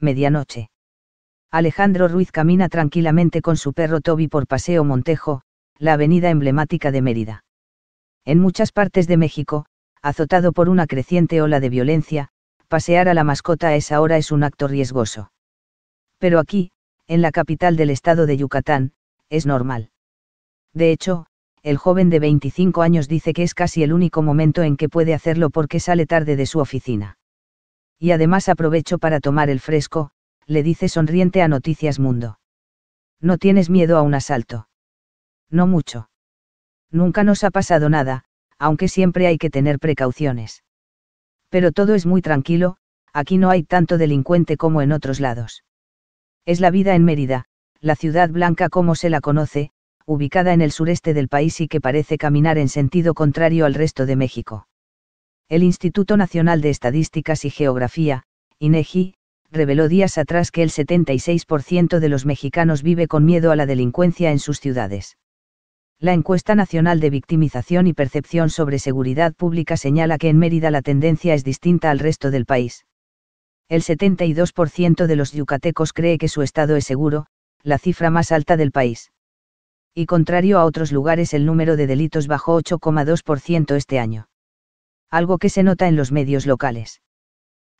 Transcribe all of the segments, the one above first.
medianoche. Alejandro Ruiz camina tranquilamente con su perro Toby por Paseo Montejo, la avenida emblemática de Mérida. En muchas partes de México, azotado por una creciente ola de violencia, pasear a la mascota a esa hora es un acto riesgoso. Pero aquí, en la capital del estado de Yucatán, es normal. De hecho, el joven de 25 años dice que es casi el único momento en que puede hacerlo porque sale tarde de su oficina y además aprovecho para tomar el fresco, le dice sonriente a Noticias Mundo. ¿No tienes miedo a un asalto? No mucho. Nunca nos ha pasado nada, aunque siempre hay que tener precauciones. Pero todo es muy tranquilo, aquí no hay tanto delincuente como en otros lados. Es la vida en Mérida, la ciudad blanca como se la conoce, ubicada en el sureste del país y que parece caminar en sentido contrario al resto de México. El Instituto Nacional de Estadísticas y Geografía, INEGI, reveló días atrás que el 76% de los mexicanos vive con miedo a la delincuencia en sus ciudades. La encuesta nacional de victimización y percepción sobre seguridad pública señala que en Mérida la tendencia es distinta al resto del país. El 72% de los yucatecos cree que su estado es seguro, la cifra más alta del país. Y contrario a otros lugares el número de delitos bajó 8,2% este año algo que se nota en los medios locales.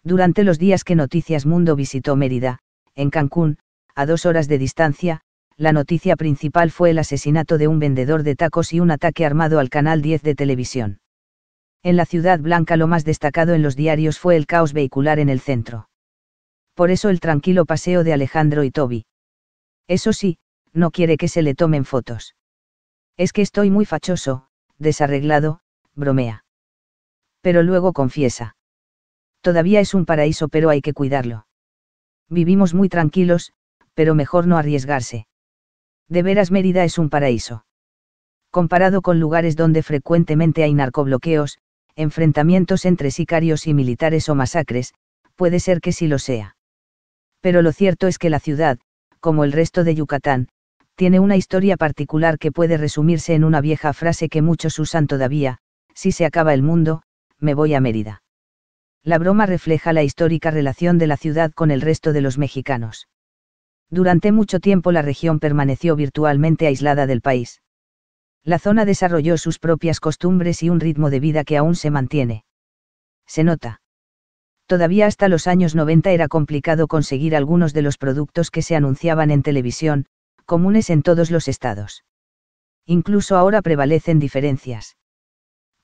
Durante los días que Noticias Mundo visitó Mérida, en Cancún, a dos horas de distancia, la noticia principal fue el asesinato de un vendedor de tacos y un ataque armado al Canal 10 de televisión. En la Ciudad Blanca lo más destacado en los diarios fue el caos vehicular en el centro. Por eso el tranquilo paseo de Alejandro y Toby. Eso sí, no quiere que se le tomen fotos. Es que estoy muy fachoso, desarreglado, bromea pero luego confiesa. Todavía es un paraíso pero hay que cuidarlo. Vivimos muy tranquilos, pero mejor no arriesgarse. De veras Mérida es un paraíso. Comparado con lugares donde frecuentemente hay narcobloqueos, enfrentamientos entre sicarios y militares o masacres, puede ser que sí lo sea. Pero lo cierto es que la ciudad, como el resto de Yucatán, tiene una historia particular que puede resumirse en una vieja frase que muchos usan todavía, si se acaba el mundo, me voy a Mérida. La broma refleja la histórica relación de la ciudad con el resto de los mexicanos. Durante mucho tiempo la región permaneció virtualmente aislada del país. La zona desarrolló sus propias costumbres y un ritmo de vida que aún se mantiene. Se nota. Todavía hasta los años 90 era complicado conseguir algunos de los productos que se anunciaban en televisión, comunes en todos los estados. Incluso ahora prevalecen diferencias.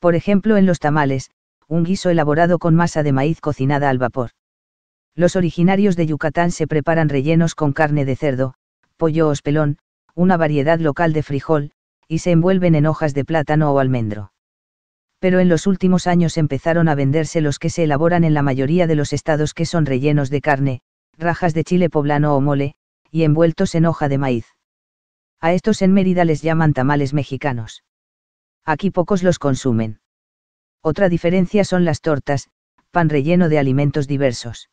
Por ejemplo, en los tamales, un guiso elaborado con masa de maíz cocinada al vapor. Los originarios de Yucatán se preparan rellenos con carne de cerdo, pollo o espelón, una variedad local de frijol, y se envuelven en hojas de plátano o almendro. Pero en los últimos años empezaron a venderse los que se elaboran en la mayoría de los estados que son rellenos de carne, rajas de chile poblano o mole, y envueltos en hoja de maíz. A estos en Mérida les llaman tamales mexicanos. Aquí pocos los consumen. Otra diferencia son las tortas, pan relleno de alimentos diversos.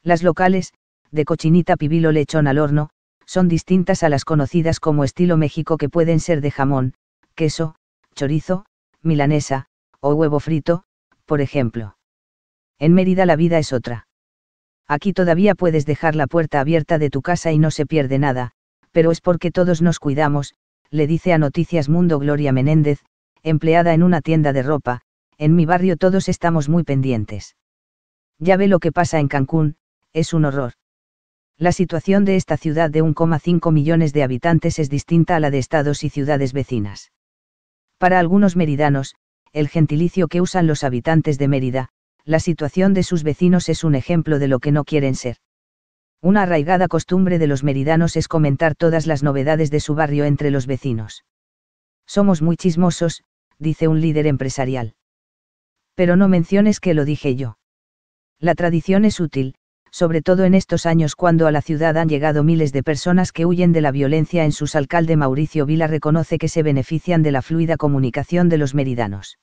Las locales, de cochinita pibil o lechón al horno, son distintas a las conocidas como estilo México que pueden ser de jamón, queso, chorizo, milanesa, o huevo frito, por ejemplo. En Mérida la vida es otra. Aquí todavía puedes dejar la puerta abierta de tu casa y no se pierde nada, pero es porque todos nos cuidamos, le dice a Noticias Mundo Gloria Menéndez, empleada en una tienda de ropa, en mi barrio todos estamos muy pendientes. Ya ve lo que pasa en Cancún, es un horror. La situación de esta ciudad de 1,5 millones de habitantes es distinta a la de estados y ciudades vecinas. Para algunos meridanos, el gentilicio que usan los habitantes de Mérida, la situación de sus vecinos es un ejemplo de lo que no quieren ser. Una arraigada costumbre de los meridanos es comentar todas las novedades de su barrio entre los vecinos. Somos muy chismosos, dice un líder empresarial pero no menciones que lo dije yo. La tradición es útil, sobre todo en estos años cuando a la ciudad han llegado miles de personas que huyen de la violencia en sus alcalde Mauricio Vila reconoce que se benefician de la fluida comunicación de los meridanos.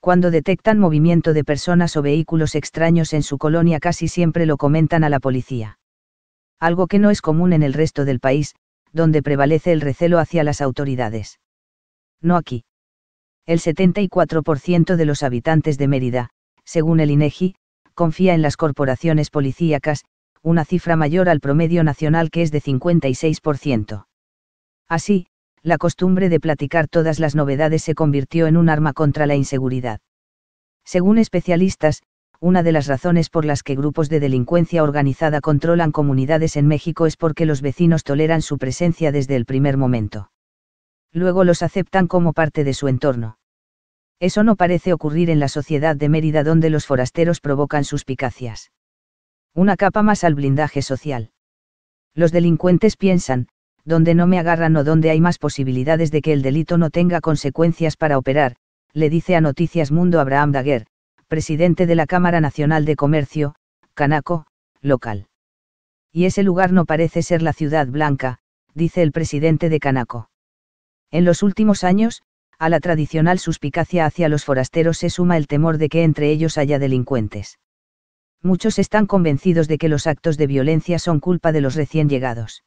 Cuando detectan movimiento de personas o vehículos extraños en su colonia casi siempre lo comentan a la policía. Algo que no es común en el resto del país, donde prevalece el recelo hacia las autoridades. No aquí el 74% de los habitantes de Mérida, según el INEGI, e confía en las corporaciones policíacas, una cifra mayor al promedio nacional que es de 56%. Así, la costumbre de platicar todas las novedades se convirtió en un arma contra la inseguridad. Según especialistas, una de las razones por las que grupos de delincuencia organizada controlan comunidades en México es porque los vecinos toleran su presencia desde el primer momento. Luego los aceptan como parte de su entorno. Eso no parece ocurrir en la sociedad de Mérida donde los forasteros provocan suspicacias. Una capa más al blindaje social. Los delincuentes piensan, donde no me agarran o donde hay más posibilidades de que el delito no tenga consecuencias para operar, le dice a Noticias Mundo Abraham Daguer, presidente de la Cámara Nacional de Comercio, Canaco, local. Y ese lugar no parece ser la Ciudad Blanca, dice el presidente de Canaco. En los últimos años, a la tradicional suspicacia hacia los forasteros se suma el temor de que entre ellos haya delincuentes. Muchos están convencidos de que los actos de violencia son culpa de los recién llegados.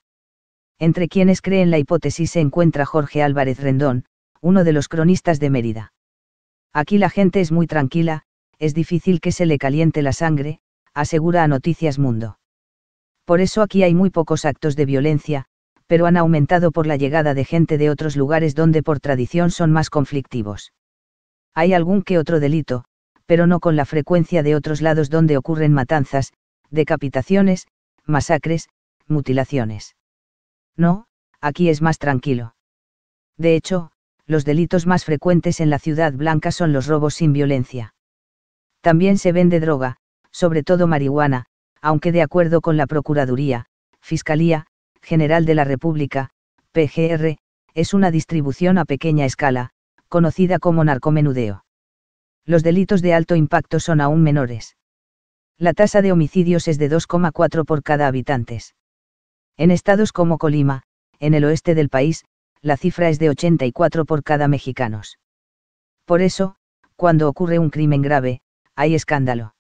Entre quienes creen la hipótesis se encuentra Jorge Álvarez Rendón, uno de los cronistas de Mérida. Aquí la gente es muy tranquila, es difícil que se le caliente la sangre, asegura a Noticias Mundo. Por eso aquí hay muy pocos actos de violencia, pero han aumentado por la llegada de gente de otros lugares donde por tradición son más conflictivos. Hay algún que otro delito, pero no con la frecuencia de otros lados donde ocurren matanzas, decapitaciones, masacres, mutilaciones. No, aquí es más tranquilo. De hecho, los delitos más frecuentes en la ciudad blanca son los robos sin violencia. También se vende droga, sobre todo marihuana, aunque de acuerdo con la Procuraduría, Fiscalía, General de la República, PGR, es una distribución a pequeña escala, conocida como narcomenudeo. Los delitos de alto impacto son aún menores. La tasa de homicidios es de 2,4 por cada habitantes. En estados como Colima, en el oeste del país, la cifra es de 84 por cada mexicanos. Por eso, cuando ocurre un crimen grave, hay escándalo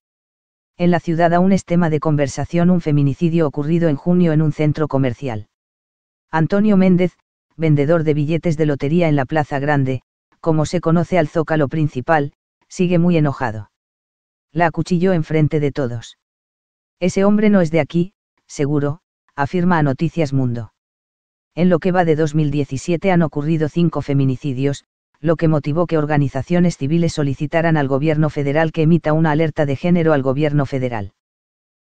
en la ciudad aún es tema de conversación un feminicidio ocurrido en junio en un centro comercial. Antonio Méndez, vendedor de billetes de lotería en la Plaza Grande, como se conoce al zócalo principal, sigue muy enojado. La acuchilló enfrente de todos. Ese hombre no es de aquí, seguro, afirma a Noticias Mundo. En lo que va de 2017 han ocurrido cinco feminicidios, lo que motivó que organizaciones civiles solicitaran al gobierno federal que emita una alerta de género al gobierno federal.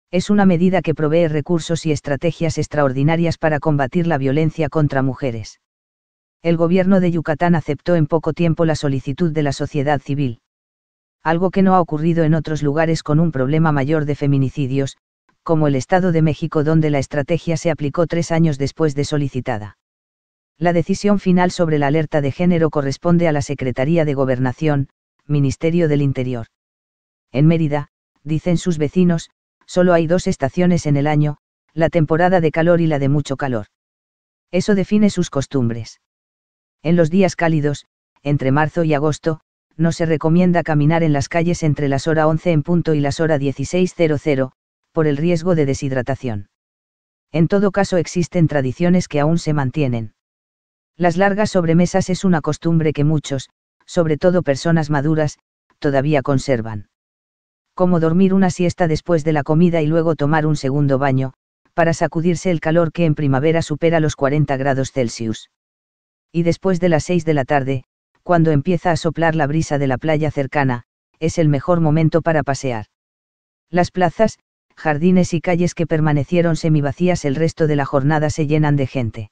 Es una medida que provee recursos y estrategias extraordinarias para combatir la violencia contra mujeres. El gobierno de Yucatán aceptó en poco tiempo la solicitud de la sociedad civil. Algo que no ha ocurrido en otros lugares con un problema mayor de feminicidios, como el Estado de México donde la estrategia se aplicó tres años después de solicitada. La decisión final sobre la alerta de género corresponde a la Secretaría de Gobernación, Ministerio del Interior. En Mérida, dicen sus vecinos, solo hay dos estaciones en el año, la temporada de calor y la de mucho calor. Eso define sus costumbres. En los días cálidos, entre marzo y agosto, no se recomienda caminar en las calles entre las horas 11 en punto y las horas 16.00, por el riesgo de deshidratación. En todo caso existen tradiciones que aún se mantienen. Las largas sobremesas es una costumbre que muchos, sobre todo personas maduras, todavía conservan. Como dormir una siesta después de la comida y luego tomar un segundo baño, para sacudirse el calor que en primavera supera los 40 grados Celsius. Y después de las 6 de la tarde, cuando empieza a soplar la brisa de la playa cercana, es el mejor momento para pasear. Las plazas, jardines y calles que permanecieron semivacías el resto de la jornada se llenan de gente.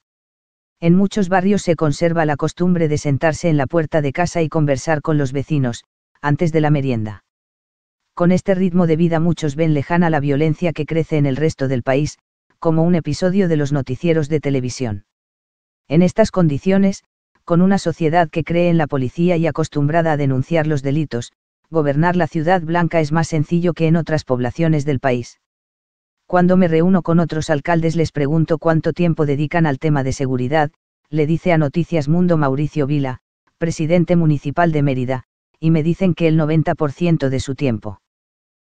En muchos barrios se conserva la costumbre de sentarse en la puerta de casa y conversar con los vecinos, antes de la merienda. Con este ritmo de vida muchos ven lejana la violencia que crece en el resto del país, como un episodio de los noticieros de televisión. En estas condiciones, con una sociedad que cree en la policía y acostumbrada a denunciar los delitos, gobernar la ciudad blanca es más sencillo que en otras poblaciones del país. Cuando me reúno con otros alcaldes les pregunto cuánto tiempo dedican al tema de seguridad, le dice a Noticias Mundo Mauricio Vila, presidente municipal de Mérida, y me dicen que el 90% de su tiempo.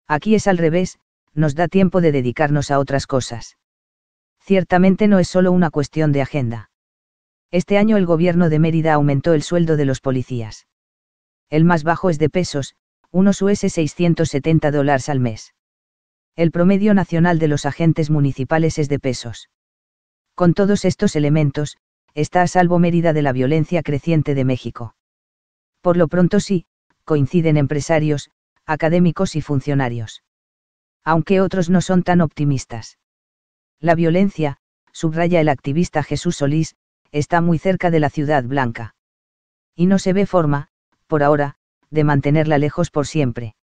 Aquí es al revés, nos da tiempo de dedicarnos a otras cosas. Ciertamente no es solo una cuestión de agenda. Este año el gobierno de Mérida aumentó el sueldo de los policías. El más bajo es de pesos, unos US 670 dólares al mes. El promedio nacional de los agentes municipales es de pesos. Con todos estos elementos, está a salvo Mérida de la violencia creciente de México. Por lo pronto sí, coinciden empresarios, académicos y funcionarios. Aunque otros no son tan optimistas. La violencia, subraya el activista Jesús Solís, está muy cerca de la Ciudad Blanca. Y no se ve forma, por ahora, de mantenerla lejos por siempre.